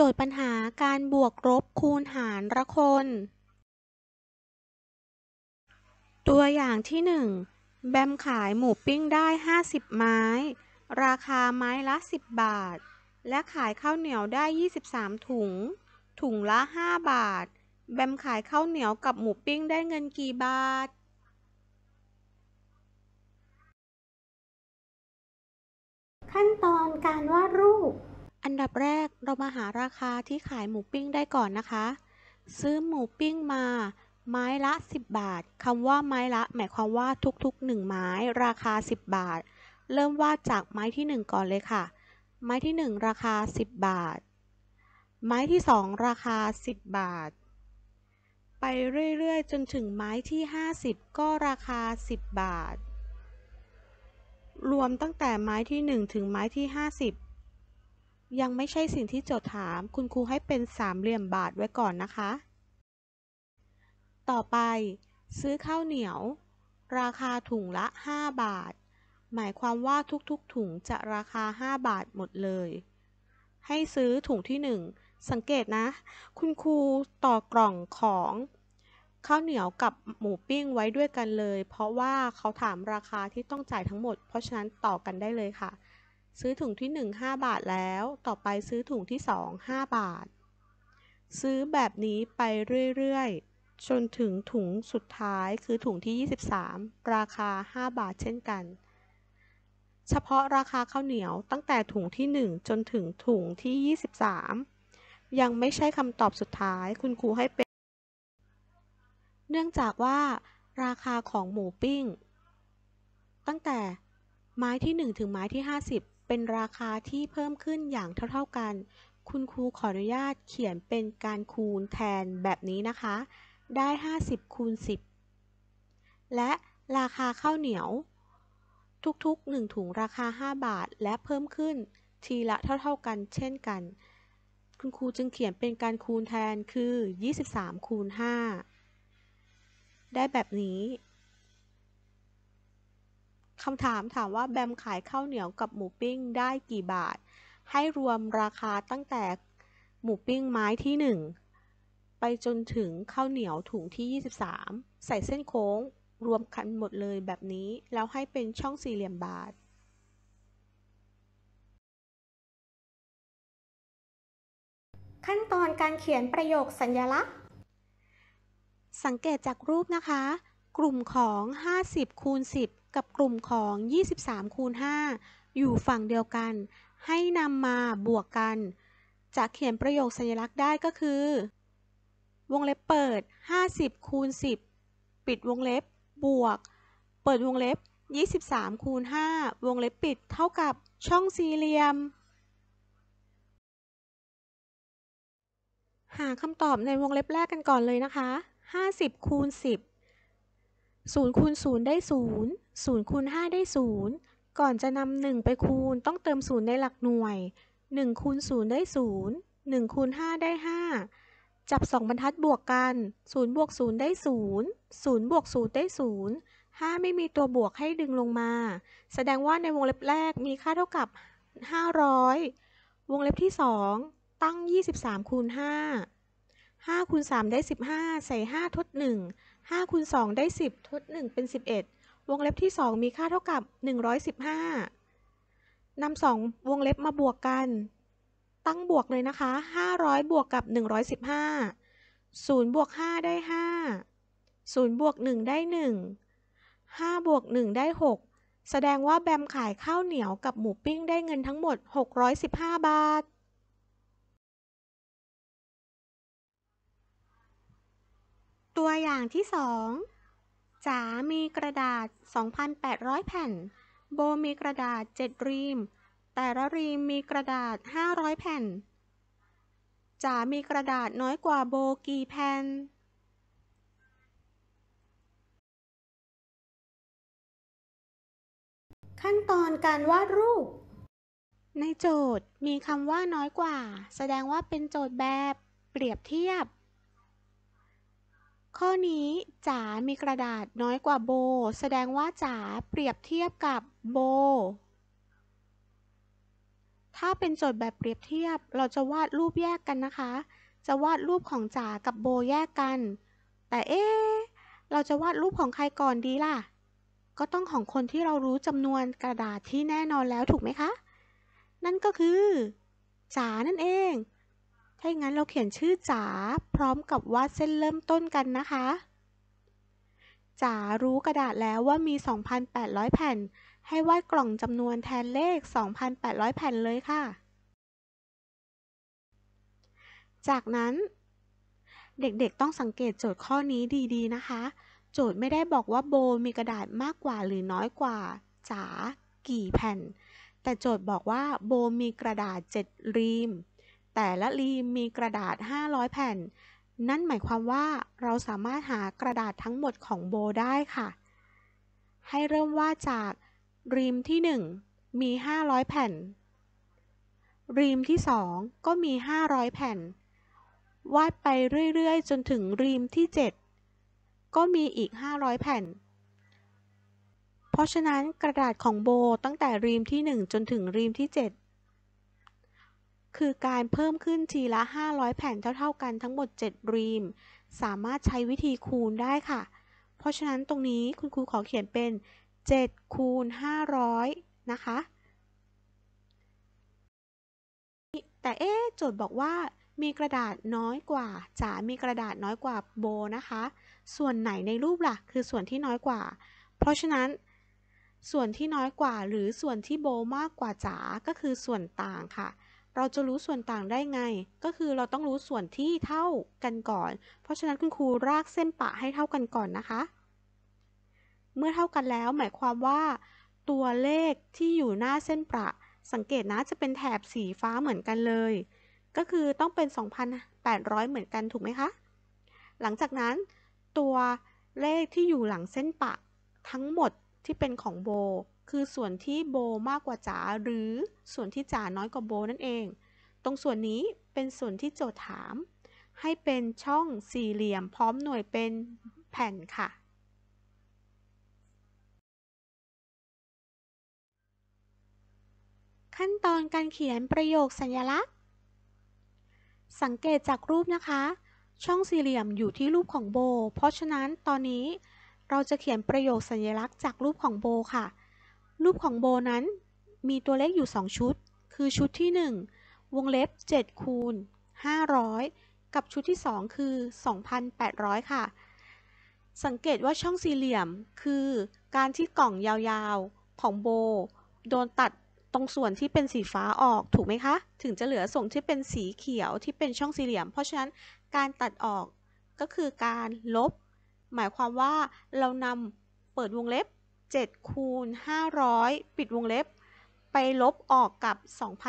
โจทย์ปัญหาการบวกลบคูณหารละคน ตัวอย่างที่ 1 แบมขายหมูปิ้งได้ 50 ไม้ ราคาไม้ละ 10 บาท และขายข้าวเหนียวได้ 23 ถุง ถุงละ 5 บาท แบมขายข้าวเหนียวกับหมูปิ้งได้เงินกี่บาท ขั้นตอนการวาดรูปอันดับแรกเรามาหาราคาที่ขายหมูปิ้งได้ก่อนนะคะ ซื้อหมูปิ้งมาไม้ละ 10 บาทคำว่าไม้ละ หมายความว่าทุกๆ 1 ไม้ ราคา 10 บาท เริ่มวาดจากไม้ที่ 1 ก่อนเลยค่ะ ไม้ที่ 1 ราคา 10 บาท ไม้ที่ 2 ราคา 10 บาท ไปเรื่อยๆ จนถึงไม้ที่ 50 ก็ราคา 10 บาท รวมตั้งแต่ไม้ที่ 1 ถึงไม้ที่ 50ยังไม่ใช่สิ่งที่โจทย์ถาม คุณครูให้เป็นสามเหลี่ยมบาทไว้ก่อนนะคะ ต่อไป ซื้อข้าวเหนียว ราคาถุงละ 5 บาท หมายความว่าทุกๆถุงจะราคา 5 บาทหมดเลย ให้ซื้อถุงที่ 1 สังเกตนะ คุณครูต่อกล่องของ ข้าวเหนียวกับหมูปิ้งไว้ด้วยกันเลย เพราะว่าเขาถามราคาที่ต้องจ่ายทั้งหมด เพราะฉะนั้นต่อกันได้เลยค่ะซื้อถุงที่ 1 5 บาทแล้วต่อไปซื้อถุงที่ 2 5 บาท ซื้อแบบนี้ไปเรื่อยๆ จนถึงถุงสุดท้ายคือถุงที่ 23 ราคา 5 บาทเช่นกัน เฉพาะราคาข้าวเหนียวตั้งแต่ถุงที่ 1 จนถึงถุงที่ 23 ยังไม่ใช่คำตอบสุดท้ายคุณครูให้เป็น เนื่องจากว่าราคาของหมูปิ้งตั้งแต่ไม้ที่ 1 ถึงไม้ที่ 50 เป็นราคาที่เพิ่มขึ้นอย่างเท่า ๆกัน คุณครูขออนุญาตเขียนเป็นการคูณแทนแบบนี้นะคะ ได้ 50 คูณ10 และราคาข้าวเหนียว ทุกๆ1ถุงราคา 5 บาท และเพิ่มขึ้น ทีละเท่า ๆกันเช่นกัน คุณครูจึงเขียนเป็นการคูณแทนคือ 23 คูณ5ได้แบบนี้คำถามถามว่าแบมขายข้าวเหนียวกับหมูปิ้งได้กี่บาท ให้รวมราคาตั้งแต่หมูปิ้งไม้ที่ 1 ไปจนถึงข้าวเหนียวถุงที่ 23 ใส่เส้นโค้งรวมกันหมดเลยแบบนี้ แล้วให้เป็นช่องสี่เหลี่ยมบาท ขั้นตอนการเขียนประโยคสัญลักษณ์ สังเกตจากรูปนะคะ กลุ่มของ 50 คูณ 10กับกลุ่มของ 23คูณ5อยู่ฝั่งเดียวกัน ให้นำมาบวกกันจะเขียนประโยคสัญลักษณ์ได้ก็คือ วงเล็บเปิด 50 คูณ 10 ปิดวงเล็บบวก เปิดวงเล็บ 23 คูณ 5 วงเล็บปิดเท่ากับช่องสี่เหลี่ยม หาคำตอบในวงเล็บแรกกันก่อนเลยนะคะ 50 คูณ 10 0คูณ0ได้ 0 0คูณ5 ได้ 0 ก่อนจะนำ1ไปคูณต้องเติม 0 ในหลักหน่วย1คูณ0ได้ 0 1 คูณ 5 ได้ 5 จับ 2บรรทัดบวกกัน0บวก0ได้ 0 0บวก0ได้ 0 5 ไม่มีตัวบวกให้ดึงลงมา แสดงว่าในวงเล็บแรกมีค่าเท่ากับ 500 วงเล็บที่ 2 ตั้ง23คูณ5 5 คูณ 3 ได้ 15 ใส่ 5 ทด 1 5คูณ2ได้ 10ทด1 เป็น 11 วงเล็บที่ 2 มีค่าเท่ากับ 115นำ2วงเล็บมาบวกกัน ตั้งบวกเลยนะคะ 500 บวกกับ 115 0บวก5 ได้ 5 0บวก 1 ได้ 1 5 บวก1ได้ 6 แสดงว่าแบมขายข้าวเหนียวกับหมูปิ้งได้เงินทั้งหมด 615 บาทตัวอย่างที่สองจ๋า มีกระดาษ 2,800 แผ่น โบ มีกระดาษ 7 รีม แต่ละรีมมีกระดาษ 500 แผ่น จ๋า มีกระดาษน้อยกว่าโบ กี่แผ่น ขั้นตอนการวาดรูป ในโจทย์มีคำว่าน้อยกว่า แสดงว่าเป็นโจทย์แบบเปรียบเทียบข้อนี้ จ๋ามีกระดาษน้อยกว่าโบ แสดงว่า จ๋าเปรียบเทียบกับโบถ้าเป็นโจทย์แบบเปรียบเทียบ เราจะวาดรูปแยกกันนะคะ จะวาดรูปของจ๋ากับโบ แยกกัน แต่เอ๊เราจะวาดรูปของใครก่อนดีล่ะ ก็ต้องของคนที่เรารู้จำนวนกระดาษที่แน่นอนแล้วถูกไหมคะ นั่นก็คือ จ๋านั่นเองถ้าอย่างนั้นเราเขียนชื่อจ๋าพร้อมกับวาดเส้นเริ่มต้นกันนะคะ จ๋ารู้กระดาษแล้วว่ามี 2,800 แผ่น ให้วาดกล่องจำนวนแทนเลข 2,800 แผ่นเลยค่ะ จากนั้น เด็กๆ ต้องสังเกตโจทย์ข้อนี้ดีๆนะคะ โจทย์ไม่ได้บอกว่าโบมีกระดาษมากกว่าหรือน้อยกว่าจ๋ากี่แผ่น แต่โจทย์บอกว่าโบมีกระดาษ7รีมแต่ละรีมมีกระดาษ 500 แผ่น นั่นหมายความว่าเราสามารถหากระดาษทั้งหมดของโบ ได้ค่ะ ให้เริ่มวาดจากรีมที่ 1 มี 500 แผ่น รีมที่ 2 ก็มี 500 แผ่น วาดไปเรื่อยๆ จนถึงรีมที่ 7 ก็มีอีก 500 แผ่น เพราะฉะนั้นกระดาษของโบ ตั้งแต่รีมที่ 1 จนถึงรีมที่ 7คือการเพิ่มขึ้นทีละ 500 แผ่นเท่าๆกันทั้งหมด7รีม สามารถใช้วิธีคูณได้ค่ะ เพราะฉะนั้นตรงนี้คุณครูขอเขียนเป็น7คูณ500 นะคะ แต่เอ๊โจทย์บอกว่ามีกระดาษน้อยกว่าจ๋ามีกระดาษน้อยกว่าโบนะคะ ส่วนไหนในรูปละ่ะ คือส่วนที่น้อยกว่า เพราะฉะนั้น ส่วนที่น้อยกว่าหรือส่วนที่โบ มากกว่าจ๋า ก็คือส่วนต่างค่ะเราจะรู้ส่วนต่างได้ไง ก็คือเราต้องรู้ส่วนที่เท่ากันก่อน เพราะฉะนั้นคุณครูรากเส้นปะให้เท่ากันก่อนนะคะ เมื่อเท่ากันแล้วหมายความว่า ตัวเลขที่อยู่หน้าเส้นประสังเกตนะจะเป็นแถบสีฟ้าเหมือนกันเลย ก็คือต้องเป็น 2,800 เหมือนกันถูกไหมคะ หลังจากนั้น ตัวเลขที่อยู่หลังเส้นปะทั้งหมดที่เป็นของโบคือส่วนที่โบมากกว่าจ๋าหรือส่วนที่จ๋าน้อยกว่าโบนั่นเอง ตรงส่วนนี้เป็นส่วนที่โจทย์ถาม ให้เป็นช่องสี่เหลี่ยมพร้อมหน่วยเป็นแผ่นค่ะ ขั้นตอนการเขียนประโยคสัญลักษณ์ สังเกตจากรูปนะคะ ช่องสี่เหลี่ยมอยู่ที่รูปของโบ เพราะฉะนั้นตอนนี้เราจะเขียนประโยคสัญลักษณ์จากรูปของโบค่ะรูปของโบนั้นมีตัวเลขอยู่ 2 ชุด คือชุดที่ 1 วงเล็บ7คูณ500 กับชุดที่ 2 คือ 2,800 ค่ะ สังเกตว่าช่องสี่เหลี่ยมคือการที่กล่องยาวๆของโบ โดนตัดตรงส่วนที่เป็นสีฟ้าออกถูกไหมคะ ถึงจะเหลือส่วนที่เป็นสีเขียวที่เป็นช่องสี่เหลี่ยม เพราะฉะนั้นการตัดออกก็คือการลบ หมายความว่าเรานำเปิดวงเล็บ7คูณ 500 ปิดวงเล็บ ไปลบออกกับ 2,800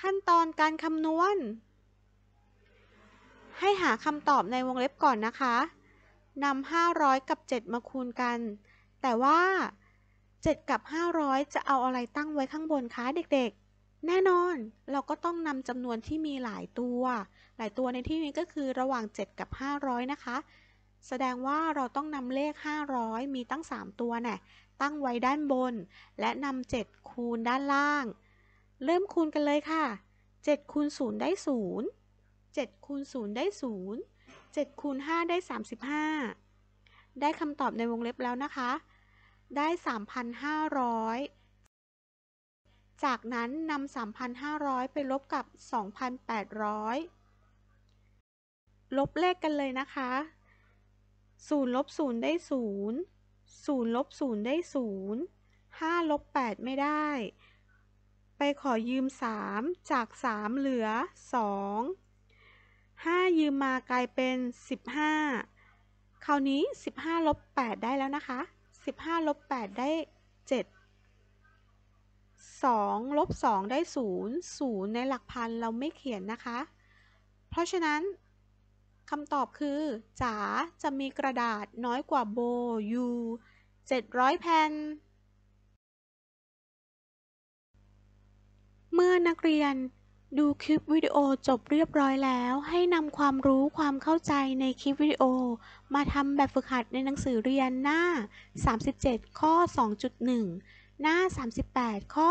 ขั้นตอนการคำนวณ ให้หาคำตอบในวงเล็บก่อนนะคะนำ500 กับ 7 มาคูณกัน แต่ว่า 7 กับ 500 จะเอาอะไรตั้งไว้ข้างบนคะเด็ก ๆแน่นอนเราก็ต้องนำจำนวนที่มีหลายตัว หลายตัวในที่นี้ก็คือระหว่าง 7 กับ 500 นะคะ แสดงว่าเราต้องนำเลข 500 มีตั้ง 3 ตัวนะ่ะ ตั้งไว้ด้านบนและนำ 7คูณด้านล่าง เริ่มคูณกันเลยค่ะ 7คูณ0 ได้ 0 7คูณ0 ได้ 0 7คูณ5ได้ 35 ได้คำตอบในวงเล็บแล้วนะคะ ได้ 3,500จากนั้นนำ3,500 ไปลบกับ 2,800 ลบเลขกันเลยนะคะ0ลบ0ได้ 0 0ลบ0ได้ 0 5 ลบ 8 ไม่ได้ ไปขอยืม 3 จาก 3 เหลือ 2 5 ยืมมากลายเป็น 15 คราวนี้ 15 ลบ 8 ได้แล้วนะคะ 15 ลบ 8 ได้ 7 2ลบ2ได้ 0 0 ในหลักพันเราไม่เขียนนะคะ เพราะฉะนั้นคำตอบคือจ๋าจะมีกระดาษน้อยกว่าโบยู700แผ่นเมื่อนักเรียนดูคลิปวิดีโอจบเรียบร้อยแล้วให้นำความรู้ความเข้าใจในคลิปวิดีโอ มาทำแบบฝึกหัดในหนังสือเรียนหน้า 37 ข้อ 2.1หน้า 38 ข้อ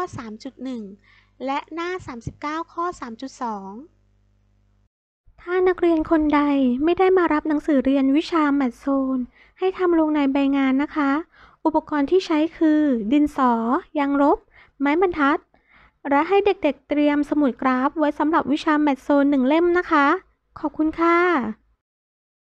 3.1 และหน้า 39 ข้อ 3.2 ถ้านักเรียนคนใดไม่ได้มารับหนังสือเรียนวิชาแมทโซน ให้ทำลงในใบงานนะคะ อุปกรณ์ที่ใช้คือ ดินสอยางลบไม้บรรทัด และให้เด็กๆเตรียมสมุดกราฟไว้สำหรับวิชาแมทโซนหนึ่งเล่มนะคะ ขอบคุณค่ะ